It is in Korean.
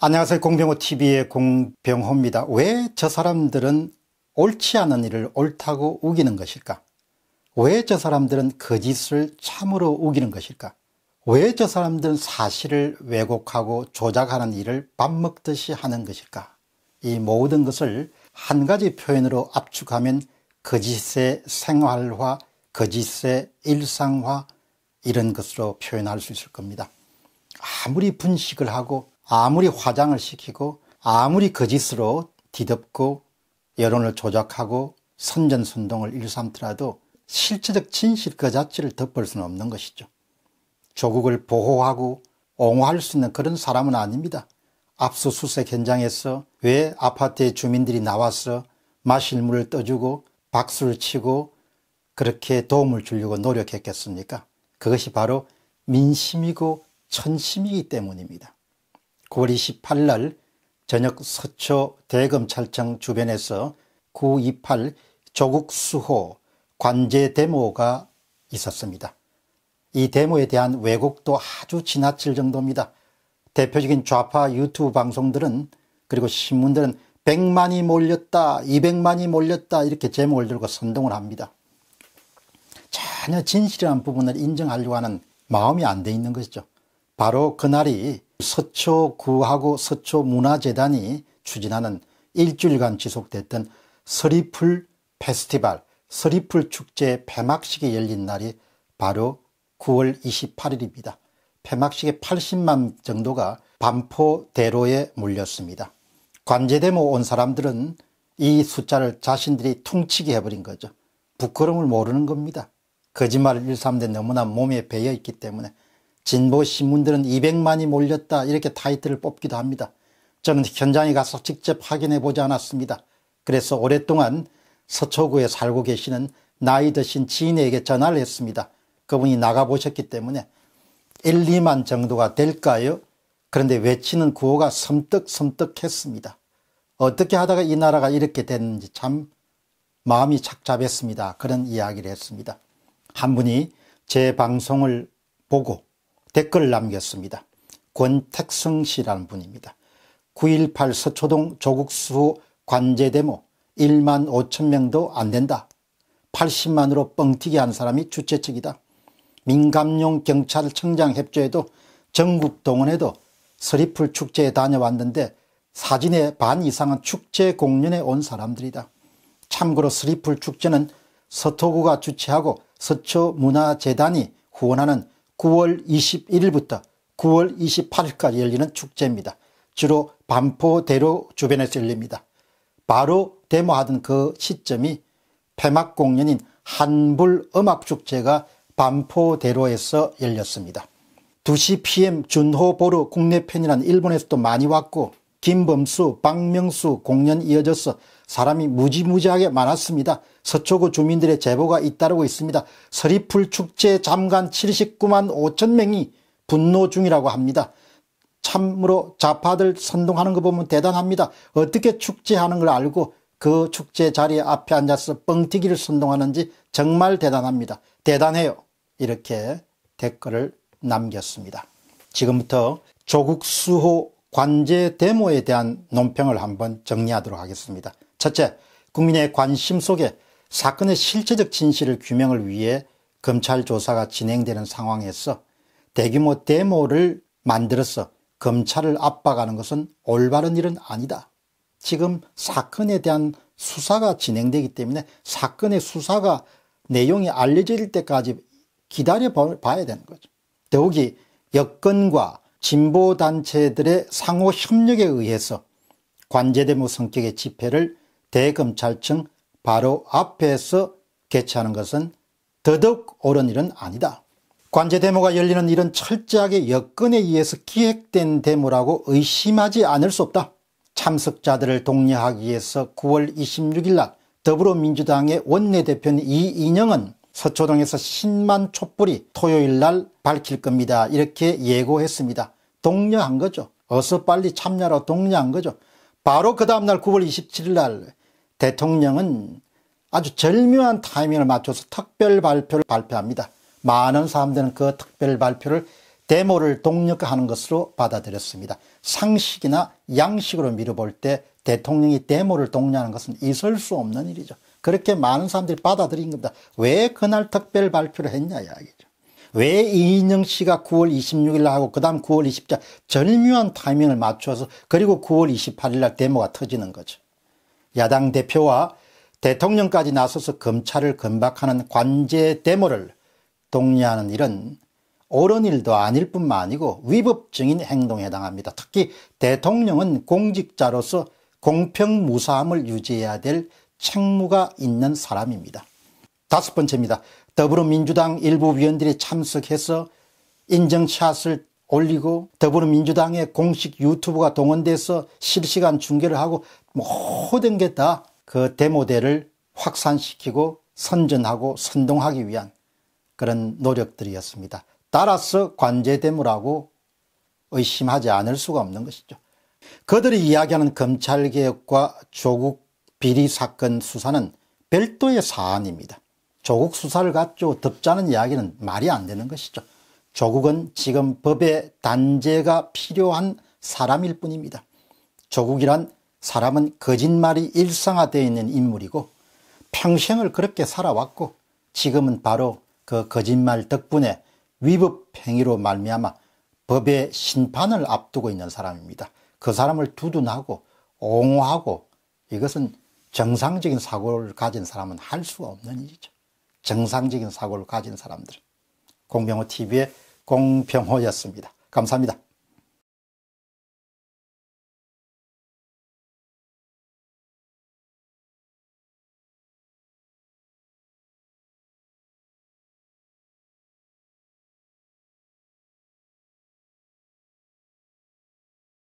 안녕하세요. 공병호TV의 공병호입니다. 왜 저 사람들은 옳지 않은 일을 옳다고 우기는 것일까? 왜 저 사람들은 거짓을 그 참으로 우기는 것일까? 왜 저 사람들은 사실을 왜곡하고 조작하는 일을 밥 먹듯이 하는 것일까? 이 모든 것을 한 가지 표현으로 압축하면 거짓의 그 생활화, 거짓의 그 일상화 이런 것으로 표현할 수 있을 겁니다. 아무리 분식을 하고 아무리 화장을 시키고 아무리 거짓으로 뒤덮고 여론을 조작하고 선전순동을 일삼더라도 실체적 진실 그 자체를 덮을 수는 없는 것이죠. 조국을 보호하고 옹호할 수 있는 그런 사람은 아닙니다. 압수수색 현장에서 왜 아파트의 주민들이 나와서 마실 물을 떠주고 박수를 치고 그렇게 도움을 주려고 노력했겠습니까? 그것이 바로 민심이고 천심이기 때문입니다. 9월 28일 저녁 서초 대검찰청 주변에서 928 조국 수호 관제 데모가 있었습니다. 이 데모에 대한 왜곡도 아주 지나칠 정도입니다. 대표적인 좌파 유튜브 방송들은 그리고 신문들은 100만이 몰렸다 200만이 몰렸다 이렇게 제목을 들고 선동을 합니다. 전혀 진실이라 부분을 인정하려고 하는 마음이 안 돼 있는 것이죠. 바로 그날이 서초구하고 서초문화재단이 추진하는 일주일간 지속됐던 서리풀 페스티벌, 서리풀 축제 폐막식이 열린 날이 바로 9월 28일입니다. 폐막식의 80만 정도가 반포대로에 몰렸습니다. 관제대모 온 사람들은 이 숫자를 자신들이 퉁치게 해버린 거죠. 부끄러움을 모르는 겁니다. 거짓말을 일삼되 너무나 몸에 배어 있기 때문에 진보 신문들은 200만이 몰렸다 이렇게 타이틀을 뽑기도 합니다. 저는 현장에 가서 직접 확인해 보지 않았습니다. 그래서 오랫동안 서초구에 살고 계시는 나이 드신 지인에게 전화를 했습니다. 그분이 나가보셨기 때문에 1, 2만 정도가 될까요? 그런데 외치는 구호가 섬뜩섬뜩했습니다. 어떻게 하다가 이 나라가 이렇게 됐는지 참 마음이 착잡했습니다. 그런 이야기를 했습니다. 한 분이 제 방송을 보고 댓글 남겼습니다. 권택성 씨라는 분입니다. 9.18 서초동 조국수 관제대모 1만 5천 명도 안 된다. 80만으로 뻥튀기 한 사람이 주최 측이다. 민감용 경찰청장 협조에도 전국 동원에도 서리풀 축제에 다녀왔는데 사진의 반 이상은 축제 공연에 온 사람들이다. 참고로 서리풀 축제는 서토구가 주최하고 서초문화재단이 후원하는 9월 21일부터 9월 28일까지 열리는 축제입니다. 주로 반포대로 주변에서 열립니다. 바로 데모하던 그 시점이 폐막 공연인 한불음악축제가 반포대로에서 열렸습니다. 2시 pm 준호보루 국내 팬이란 일본에서도 많이 왔고 김범수, 박명수 공연 이어져서 사람이 무지무지하게 많았습니다. 서초구 주민들의 제보가 잇따르고 있습니다. 서리풀 축제 잠간 79만 5천 명이 분노 중이라고 합니다. 참으로 자파들 선동하는 거 보면 대단합니다. 어떻게 축제하는 걸 알고 그 축제 자리에 앞에 앉아서 뻥튀기를 선동하는지 정말 대단합니다. 대단해요. 이렇게 댓글을 남겼습니다. 지금부터 조국수호 관제 데모에 대한 논평을 한번 정리하도록 하겠습니다. 첫째, 국민의 관심 속에 사건의 실체적 진실을 규명을 위해 검찰 조사가 진행되는 상황에서 대규모 데모를 만들어서 검찰을 압박하는 것은 올바른 일은 아니다. 지금 사건에 대한 수사가 진행되기 때문에 사건의 수사가 내용이 알려질 때까지 기다려 봐야 되는 거죠. 더욱이 여건과 진보단체들의 상호 협력에 의해서 관제대모 성격의 집회를 대검찰청 바로 앞에서 개최하는 것은 더더욱 옳은 일은 아니다. 관제대모가 열리는 일은 철저하게 여건에 의해서 기획된 데모라고 의심하지 않을 수 없다. 참석자들을 독려하기 위해서 9월 26일 날 더불어민주당의 원내대표인 이인영은 서초동에서 10만 촛불이 토요일 날 밝힐 겁니다. 이렇게 예고했습니다. 독려한 거죠. 어서 빨리 참여하라 독려한 거죠. 바로 그 다음날 9월 27일 날 대통령은 아주 절묘한 타이밍을 맞춰서 특별 발표를 발표합니다. 많은 사람들은 그 특별 발표를 데모를 동력화하는 것으로 받아들였습니다. 상식이나 양식으로 미뤄볼 때 대통령이 데모를 동력하는 것은 있을 수 없는 일이죠. 그렇게 많은 사람들이 받아들인 겁니다. 왜 그날 특별 발표를 했냐 이야기죠. 왜 이인영 씨가 9월 26일 하고 그 다음 9월 20일 절묘한 타이밍을 맞춰서 그리고 9월 28일 날 데모가 터지는 거죠. 야당 대표와 대통령까지 나서서 검찰을 건박하는 관제 데모를 독려하는 일은 옳은 일도 아닐 뿐만 아니고 위법적인 행동에 해당합니다. 특히 대통령은 공직자로서 공평무사함을 유지해야 될 책무가 있는 사람입니다. 다섯 번째입니다. 더불어민주당 일부 위원들이 참석해서 인증샷을 올리고 더불어민주당의 공식 유튜브가 동원돼서 실시간 중계를 하고 모든 게 다그 데모대를 확산시키고 선전하고 선동하기 위한 그런 노력들이었습니다. 따라서 관제대모라고 의심하지 않을 수가 없는 것이죠. 그들이 이야기하는 검찰개혁과 조국 비리 사건 수사는 별도의 사안입니다. 조국 수사를 갖고 덮자는 이야기는 말이 안 되는 것이죠. 조국은 지금 법의 단죄가 필요한 사람일 뿐입니다. 조국이란 사람은 거짓말이 일상화되어 있는 인물이고 평생을 그렇게 살아왔고 지금은 바로 그 거짓말 덕분에 위법 행위로 말미암아 법의 심판을 앞두고 있는 사람입니다. 그 사람을 두둔하고 옹호하고 이것은 정상적인 사고를 가진 사람은 할 수가 없는 일이죠. 정상적인 사고를 가진 사람들은. 공병호 TV의 공병호였습니다. 감사합니다.